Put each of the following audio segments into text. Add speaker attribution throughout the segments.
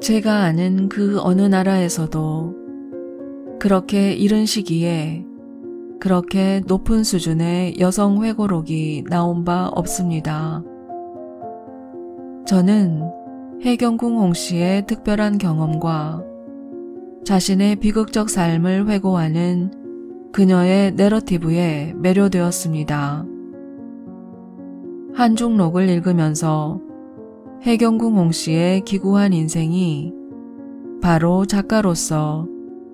Speaker 1: 제가 아는 그 어느 나라에서도 그렇게 이른 시기에 그렇게 높은 수준의 여성 회고록이 나온 바 없습니다. 저는 해경궁 홍 씨의 특별한 경험과 자신의 비극적 삶을 회고하는 그녀의 내러티브에 매료되었습니다. 한중록을 읽으면서 해경궁 홍 씨의 기구한 인생이 바로 작가로서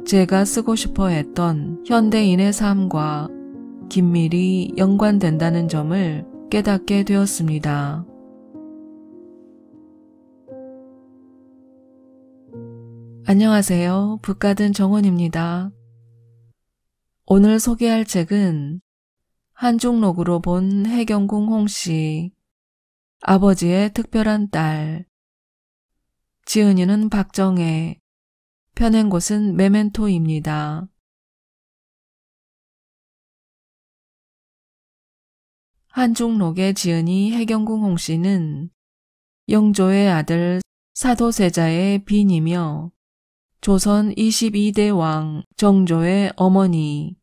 Speaker 1: 제가 쓰고 싶어 했던 현대인의 삶과 긴밀히 연관된다는 점을 깨닫게 되었습니다. 안녕하세요. 북가든 정원입니다. 오늘 소개할 책은 한중록으로 본 해경궁 홍씨 아버지의 특별한 딸. 지은이는 박정혜. 펴낸 곳은 메멘토입니다. 한중록의 지은이 해경궁 홍씨는 영조의 아들 사도세자의 빈이며 조선 22대 왕 정조의 어머니,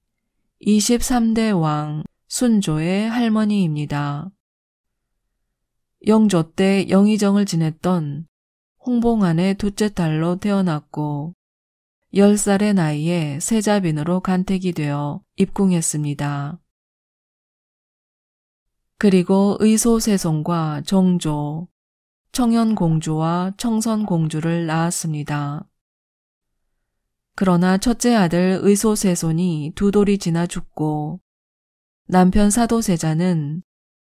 Speaker 1: 23대 왕 순조의 할머니입니다. 영조 때 영의정을 지냈던 홍봉안의 둘째 딸로 태어났고 10살의 나이에 세자빈으로 간택이 되어 입궁했습니다. 그리고 의소세송과 정조, 청연공주와 청선공주를 낳았습니다. 그러나 첫째 아들 의소세손이 두 돌이 지나 죽고 남편 사도세자는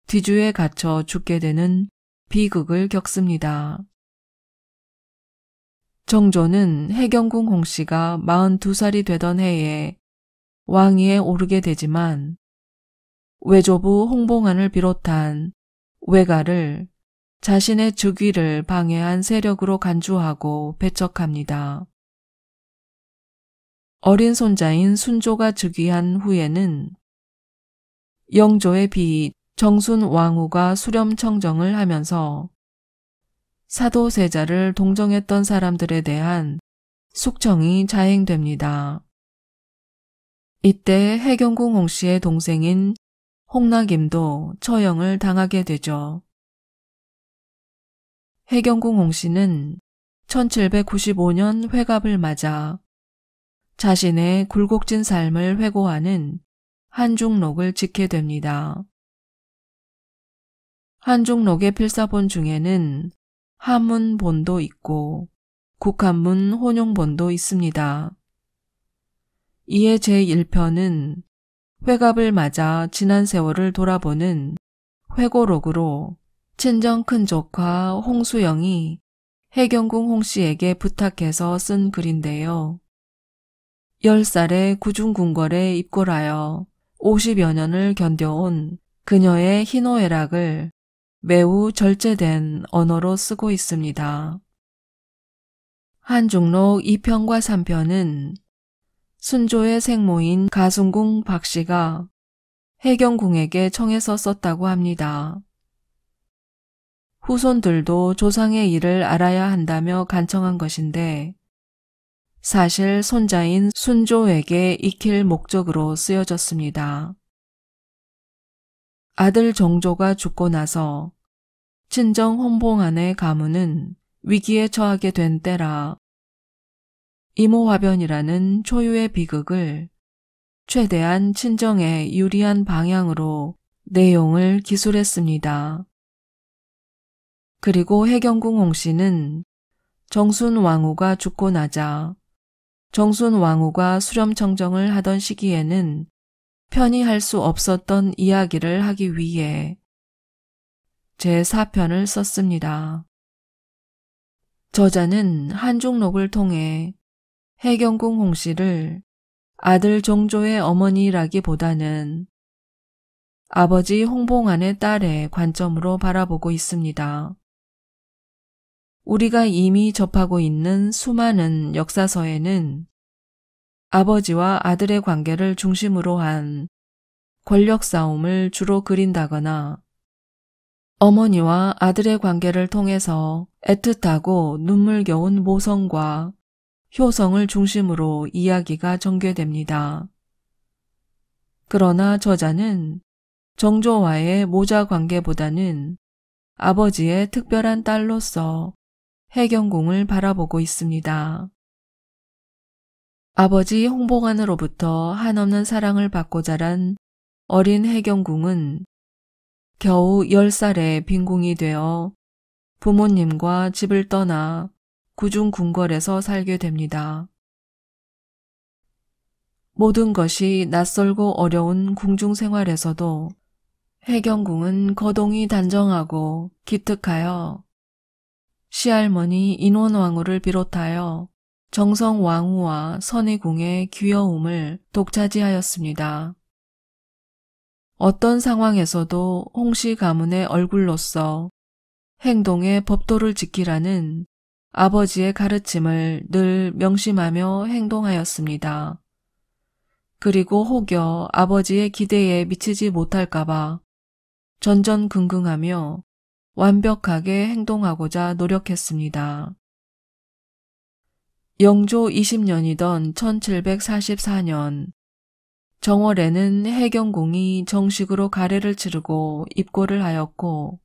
Speaker 1: 뒤주에 갇혀 죽게 되는 비극을 겪습니다. 정조는 해경궁 홍씨가 42살이 되던 해에 왕위에 오르게 되지만 외조부 홍봉안을 비롯한 외가를 자신의 즉위를 방해한 세력으로 간주하고 배척합니다. 어린 손자인 순조가 즉위한 후에는 영조의 비 정순 왕후가 수렴청정을 하면서 사도세자를 동정했던 사람들에 대한 숙청이 자행됩니다. 이때 해경궁 홍씨의 동생인 홍낙임도 처형을 당하게 되죠. 해경궁 홍씨는 1795년 회갑을 맞아 자신의 굴곡진 삶을 회고하는 한중록을 짓게 됩니다. 한중록의 필사본 중에는 하문본도 있고 국한문 혼용본도 있습니다. 이에 제1편은 회갑을 맞아 지난 세월을 돌아보는 회고록으로 친정 큰조카 홍수영이 해경궁 홍씨에게 부탁해서 쓴 글인데요. 10살에 구중궁궐에 입궐하여 50여 년을 견뎌온 그녀의 희노애락을 매우 절제된 언어로 쓰고 있습니다. 한중록 2편과 3편은 순조의 생모인 가순궁 박씨가 해경궁에게 청해서 썼다고 합니다. 후손들도 조상의 일을 알아야 한다며 간청한 것인데 사실 손자인 순조에게 익힐 목적으로 쓰여졌습니다. 아들 정조가 죽고 나서 친정 홍봉안의 가문은 위기에 처하게 된 때라 이모화변이라는 초유의 비극을 최대한 친정에 유리한 방향으로 내용을 기술했습니다. 그리고 해경궁 홍씨는 정순 왕후가 죽고 나자 정순 왕후가 수렴청정을 하던 시기에는 편히 할 수 없었던 이야기를 하기 위해 제4편을 썼습니다. 저자는 한중록을 통해 해경궁 홍씨를 아들 종조의 어머니라기보다는 아버지 홍봉안의 딸의 관점으로 바라보고 있습니다. 우리가 이미 접하고 있는 수많은 역사서에는 아버지와 아들의 관계를 중심으로 한 권력 싸움을 주로 그린다거나 어머니와 아들의 관계를 통해서 애틋하고 눈물겨운 모성과 효성을 중심으로 이야기가 전개됩니다. 그러나 저자는 정조와의 모자 관계보다는 아버지의 특별한 딸로서 해경궁을 바라보고 있습니다. 아버지 홍보관으로부터 한없는 사랑을 받고 자란 어린 해경궁은 겨우 10살에 빈궁이 되어 부모님과 집을 떠나 구중 궁궐에서 살게 됩니다. 모든 것이 낯설고 어려운 궁중 생활에서도 해경궁은 거동이 단정하고 기특하여 시할머니 인원왕후를 비롯하여 정성 왕후와 선의공의 귀여움을 독차지하였습니다. 어떤 상황에서도 홍씨 가문의 얼굴로서 행동의 법도를 지키라는 아버지의 가르침을 늘 명심하며 행동하였습니다. 그리고 혹여 아버지의 기대에 미치지 못할까봐 전전긍긍하며 완벽하게 행동하고자 노력했습니다. 영조 20년이던 1744년 정월에는 해경공이 정식으로 가래를 치르고 입고를 하였고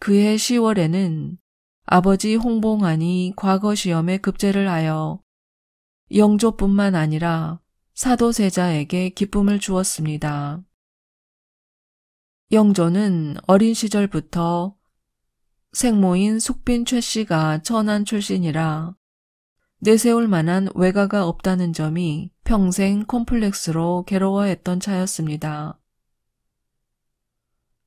Speaker 1: 그해 10월에는 아버지 홍봉안이 과거 시험에 급제를 하여 영조뿐만 아니라 사도세자에게 기쁨을 주었습니다. 영조는 어린 시절부터 생모인 숙빈 최 씨가 천안 출신이라 내세울 만한 외가가 없다는 점이 평생 콤플렉스로 괴로워했던 차였습니다.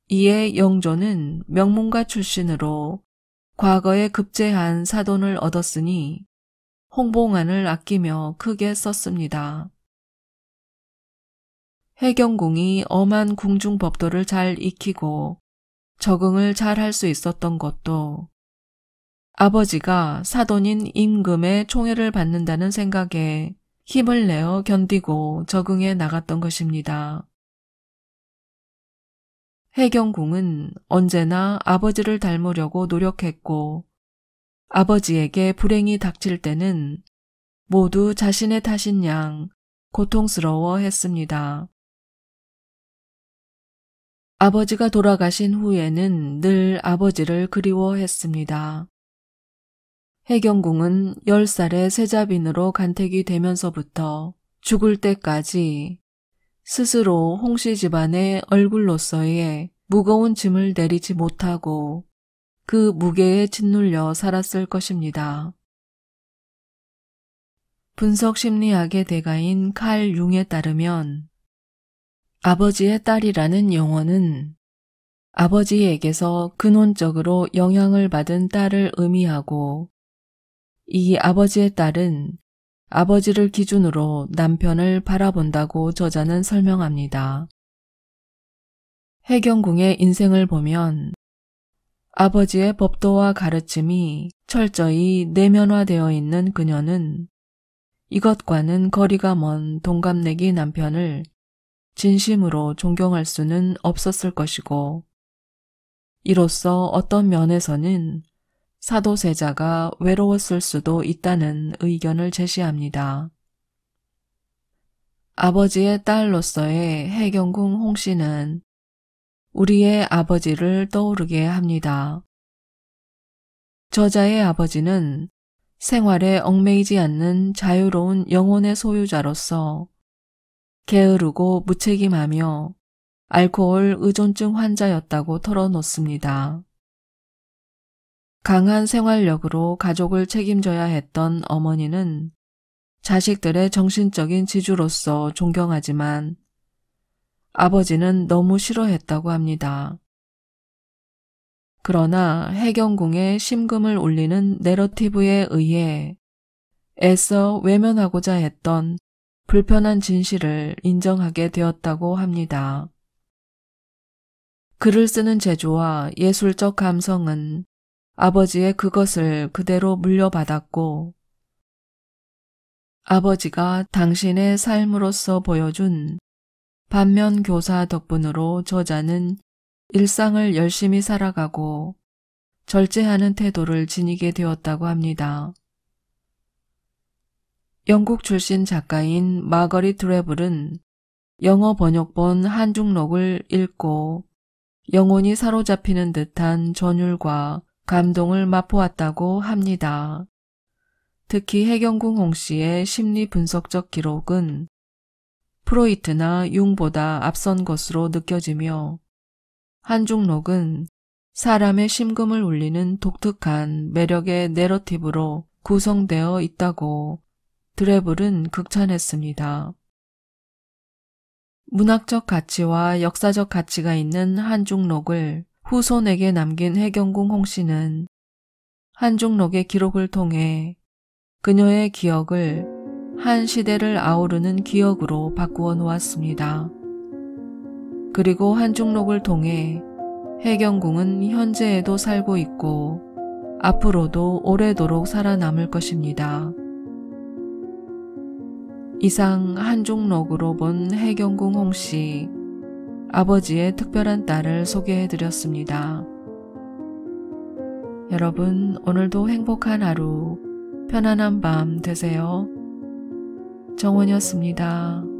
Speaker 1: 이에 영조는 명문가 출신으로 과거에 급제한 사돈을 얻었으니 홍봉안을 아끼며 크게 썼습니다. 해경공이 엄한 궁중법도를 잘 익히고 적응을 잘 할 수 있었던 것도 아버지가 사돈인 임금의 총애를 받는다는 생각에 힘을 내어 견디고 적응해 나갔던 것입니다. 해경궁은 언제나 아버지를 닮으려고 노력했고 아버지에게 불행이 닥칠 때는 모두 자신의 탓인 양 고통스러워 했습니다. 아버지가 돌아가신 후에는 늘 아버지를 그리워했습니다. 해경궁은 10살의 세자빈으로 간택이 되면서부터 죽을 때까지 스스로 홍씨 집안의 얼굴로서의 무거운 짐을 내리지 못하고 그 무게에 짓눌려 살았을 것입니다. 분석 심리학의 대가인 칼 융에 따르면 아버지의 딸이라는 영혼은 아버지에게서 근원적으로 영향을 받은 딸을 의미하고 이 아버지의 딸은 아버지를 기준으로 남편을 바라본다고 저자는 설명합니다. 해경궁의 인생을 보면 아버지의 법도와 가르침이 철저히 내면화되어 있는 그녀는 이것과는 거리가 먼 동갑내기 남편을 진심으로 존경할 수는 없었을 것이고 이로써 어떤 면에서는 사도세자가 외로웠을 수도 있다는 의견을 제시합니다. 아버지의 딸로서의 해경궁 홍 씨는 우리의 아버지를 떠오르게 합니다. 저자의 아버지는 생활에 얽매이지 않는 자유로운 영혼의 소유자로서 게으르고 무책임하며 알코올 의존증 환자였다고 털어놓습니다. 강한 생활력으로 가족을 책임져야 했던 어머니는 자식들의 정신적인 지주로서 존경하지만 아버지는 너무 싫어했다고 합니다. 그러나 해경궁의 심금을 울리는 내러티브에 의해 애써 외면하고자 했던 불편한 진실을 인정하게 되었다고 합니다. 글을 쓰는 재주와 예술적 감성은 아버지의 그것을 그대로 물려받았고 아버지가 당신의 삶으로서 보여준 반면 교사 덕분으로 저자는 일상을 열심히 살아가고 절제하는 태도를 지니게 되었다고 합니다. 영국 출신 작가인 마거리 트레블은 영어 번역본 한중록을 읽고 영혼이 사로잡히는 듯한 전율과 감동을 맛보았다고 합니다. 특히 해경궁 홍 씨의 심리 분석적 기록은 프로이트나 융보다 앞선 것으로 느껴지며 한중록은 사람의 심금을 울리는 독특한 매력의 내러티브로 구성되어 있다고 드래블은 극찬했습니다. 문학적 가치와 역사적 가치가 있는 한중록을 후손에게 남긴 해경궁 홍씨는 한중록의 기록을 통해 그녀의 기억을 한 시대를 아우르는 기억으로 바꾸어 놓았습니다. 그리고 한중록을 통해 해경궁은 현재에도 살고 있고 앞으로도 오래도록 살아남을 것입니다. 이상 한중록으로 본 해경궁 홍씨 아버지의 특별한 딸을 소개해 드렸습니다. 여러분, 오늘도 행복한 하루, 편안한 밤 되세요. 정원이었습니다.